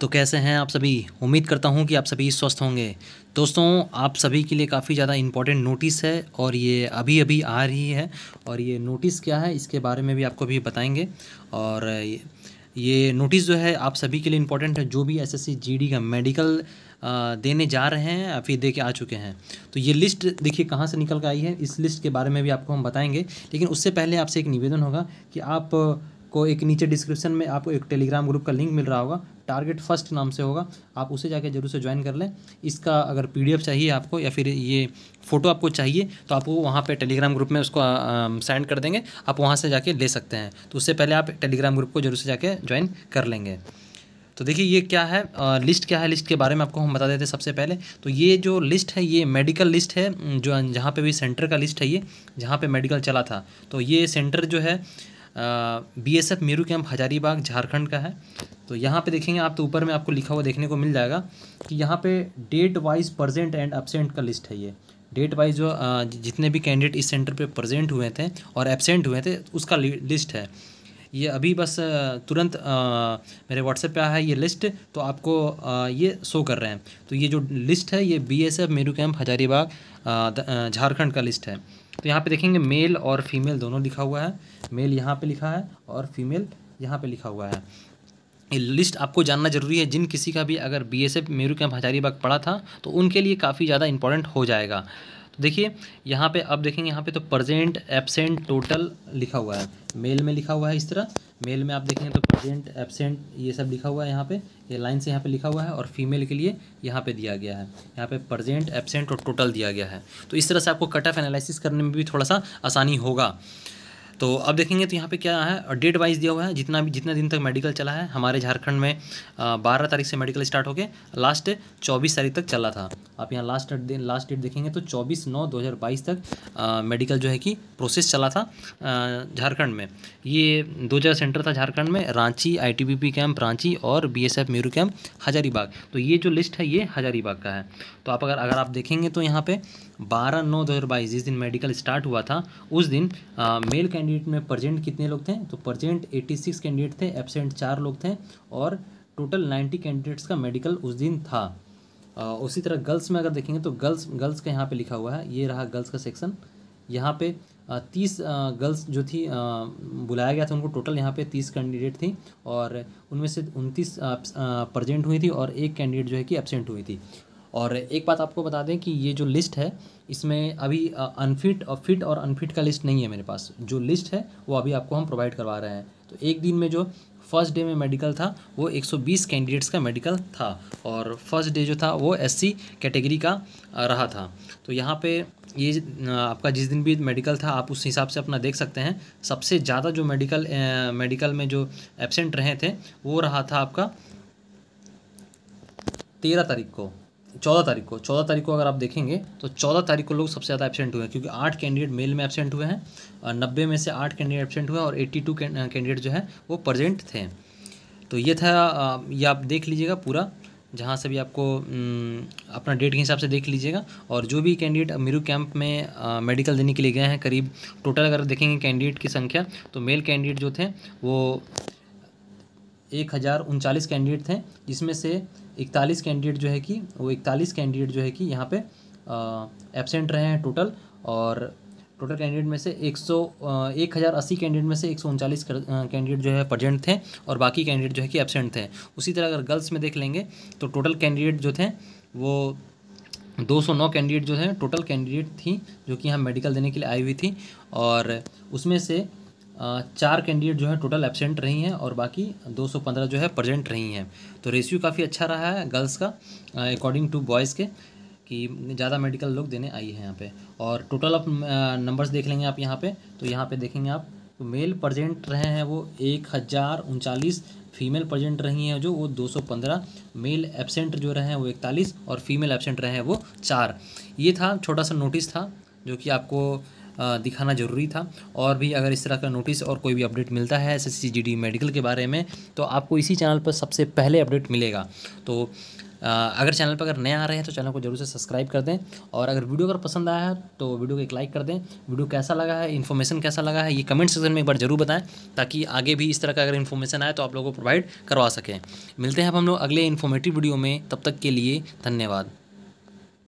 तो कैसे हैं आप सभी उम्मीद करता हूं कि आप सभी स्वस्थ होंगे दोस्तों आप सभी के लिए काफ़ी ज़्यादा इम्पॉर्टेंट नोटिस है और ये अभी अभी आ रही है और ये नोटिस क्या है इसके बारे में भी आपको भी बताएंगे और ये नोटिस जो है आप सभी के लिए इम्पोर्टेंट है जो भी एसएससी जीडी का मेडिकल देने जा रहे हैं या फिर दे के आ चुके हैं तो ये लिस्ट देखिए कहाँ से निकल कर आई है इस लिस्ट के बारे में भी आपको हम बताएंगे लेकिन उससे पहले आपसे एक निवेदन होगा कि आप को एक नीचे डिस्क्रिप्शन में आपको एक टेलीग्राम ग्रुप का लिंक मिल रहा होगा टारगेट फर्स्ट नाम से होगा आप उसे जाके जरूर से ज्वाइन कर लें इसका अगर पी चाहिए आपको या फिर ये फ़ोटो आपको चाहिए तो आप वो वहाँ पर टेलीग्राम ग्रुप में उसको सेंड कर देंगे आप वहाँ से जाके ले सकते हैं तो उससे पहले आप टेलीग्राम ग्रुप को जरूर से जाके ज्वाइन कर लेंगे तो देखिए ये क्या है आ, लिस्ट क्या है लिस्ट के बारे में आपको हम बता देते हैं सबसे पहले तो ये जो लिस्ट है ये मेडिकल लिस्ट है जो जहाँ पे भी सेंटर का लिस्ट है ये जहाँ पे मेडिकल चला था तो ये सेंटर जो है B S F Meru camp Hazaribagh Jharkhand का है तो यहाँ पे देखेंगे आप तो ऊपर में आपको लिखा हुआ देखने को मिल जाएगा कि यहाँ पे date wise present and absent का लिस्ट है ये डेट वाइज जो जितने भी कैंडिडेट इस सेंटर पे प्रजेंट हुए थे और एबसेंट हुए थे उसका लिस्ट है ये अभी बस तुरंत आ, मेरे व्हाट्सएप पे आया है ये लिस्ट तो आपको आ, ये शो कर रहे हैं तो ये जो लिस्ट है ये B S F Meru camp Hazaribagh Jharkhand का लिस्ट है तो यहाँ पे देखेंगे मेल और फीमेल दोनों लिखा हुआ है मेल यहाँ पे लिखा है और फीमेल यहाँ पे लिखा हुआ है ये लिस्ट आपको जानना जरूरी है जिन किसी का भी अगर B S F Meru camp Hazaribagh पढ़ा था तो उनके लिए काफ़ी ज़्यादा इंपॉर्टेंट हो जाएगा तो देखिए यहाँ पे अब देखेंगे यहाँ पे तो प्रजेंट एबसेंट टोटल लिखा हुआ है मेल में लिखा हुआ है इस तरह मेल में आप देखेंगे तो प्रेजेंट एबसेंट ये सब लिखा हुआ है यहाँ पे ये लाइन से यहाँ पे लिखा हुआ है और फीमेल के लिए यहाँ पे दिया गया है यहाँ पे प्रेजेंट एबसेंट और टोटल दिया गया है तो इस तरह से आपको कट ऑफ एनालिसिस करने में भी थोड़ा सा आसानी होगा तो अब देखेंगे तो यहाँ पे क्या है डेट वाइज दिया हुआ है जितना भी जितने दिन तक मेडिकल चला है हमारे झारखंड में बारह तारीख से मेडिकल स्टार्ट होके लास्ट चौबीस तारीख तक चला था आप यहाँ लास्ट दिन लास्ट डेट देखेंगे तो चौबीस नौ दो हज़ार बाईस तक मेडिकल जो है कि प्रोसेस चला था झारखंड में ये दो जगह सेंटर था झारखंड में रांची आई कैंप रांची और एफ मेरू कैंप हजारीबाग तो ये जो लिस्ट है ये हजारीबाग का है तो आप अगर अगर आप देखेंगे तो यहाँ पे बारह नौ दो हज़ार बाईस जिस दिन मेडिकल स्टार्ट हुआ था उस दिन आ, मेल कैंडिडेट में प्रजेंट कितने लोग थे तो प्रजेंट एटी सिक्स कैंडिडेट थे एबसेंट चार लोग थे और टोटल नाइन्टी कैंडिडेट्स का मेडिकल उस दिन था आ, उसी तरह गर्ल्स में अगर देखेंगे तो गर्ल्स गर्ल्स का यहाँ पर लिखा हुआ है ये रहा गर्ल्स का सेक्शन यहाँ पे तीस गर्ल्स जो थी बुलाया गया था उनको टोटल यहाँ पे तीस कैंडिडेट थी और उनमें से उनतीस प्रजेंट हुई थी और एक कैंडिडेट जो है कि एबसेंट हुई थी और एक बात आपको बता दें कि ये जो लिस्ट है इसमें अभी अनफिट और फिट और अनफिट का लिस्ट नहीं है मेरे पास जो लिस्ट है वो अभी आपको हम प्रोवाइड करवा रहे हैं तो एक दिन में जो फर्स्ट डे में मेडिकल था वो 120 कैंडिडेट्स का मेडिकल था और फर्स्ट डे जो था वो एससी कैटेगरी का रहा था तो यहाँ पे ये आपका जिस दिन भी मेडिकल था आप उस हिसाब से अपना देख सकते हैं सबसे ज़्यादा जो मेडिकल मेडिकल में जो एबसेंट रहे थे वो रहा था आपका तेरह तारीख को चौदह तारीख को चौदह तारीख को अगर आप देखेंगे तो चौदह तारीख को लोग सबसे ज़्यादा एबसेंट हुए हैं क्योंकि आठ कैंडिडेट मेल में एबसेंट हुए हैं नब्बे में से आठ कैंडिडेट एबसेंट हुए और एट्टी टू कैंडिडेट जो है वो प्रजेंट थे तो ये था ये आप देख लीजिएगा पूरा जहाँ से भी आपको अपना डेट के हिसाब से देख लीजिएगा और जो भी कैंडिडेट मेरू कैंप में मेडिकल देने के लिए गए हैं करीब टोटल अगर देखेंगे कैंडिडेट की संख्या तो मेल कैंडिडेट जो थे वो एक हज़ार उनचालीस कैंडिडेट थे जिसमें से इकतालीस कैंडिडेट जो है कि वो इकतालीस कैंडिडेट जो है कि यहाँ पे एबसेंट रहे हैं टोटल और टोटल कैंडिडेट में से एक सौ एक हज़ार अस्सी कैंडिडेट में से एक सौ उनचालीस कैंडिडेट जो है प्रजेंट थे और बाकी कैंडिडेट जो है कि एबसेंट थे उसी तरह अगर गर्ल्स में देख लेंगे तो टोटल कैंडिडेट जो थे वो 209 कैंडिडेट जो हैं टोटल कैंडिडेट थी जो कि यहाँ मेडिकल देने के लिए आई हुई थी और उसमें से चार कैंडिडेट जो है टोटल एबसेंट रही हैं और बाकी 215 जो है प्रजेंट रही हैं तो रेशियो काफ़ी अच्छा रहा है गर्ल्स का अकॉर्डिंग टू बॉयज़ के कि ज़्यादा मेडिकल लोग देने आई हैं यहाँ पे और टोटल आप नंबर्स देख लेंगे आप यहाँ पे तो यहाँ पे देखेंगे आप तो मेल प्रजेंट रहे हैं वो एक हज़ार उनचालीस फीमेल प्रजेंट रही हैं जो वो दो मेल एबसेंट जो रहे हैं वो इकतालीस और फीमेल एबसेंट रहे हैं वो चार ये था छोटा सा नोटिस था जो कि आपको दिखाना ज़रूरी था और भी अगर इस तरह का नोटिस और कोई भी अपडेट मिलता है एस मेडिकल e के बारे में तो आपको इसी चैनल पर सबसे पहले अपडेट मिलेगा तो अगर चैनल पर अगर नए आ रहे हैं तो चैनल को जरूर से सब्सक्राइब कर दें और अगर वीडियो अगर पसंद आया है तो वीडियो को एक लाइक कर दें वीडियो कैसा लगा है इन्फॉर्मेशन कैसा लगा है ये कमेंट सेक्शन में एक बार जरूर बताएं ताकि आगे भी इस तरह का अगर इन्फॉर्मेशन आए तो आप लोगों को प्रोवाइड करवा सकें मिलते हैं हम लोग अगले इन्फॉर्मेटिव वीडियो में तब तक के लिए धन्यवाद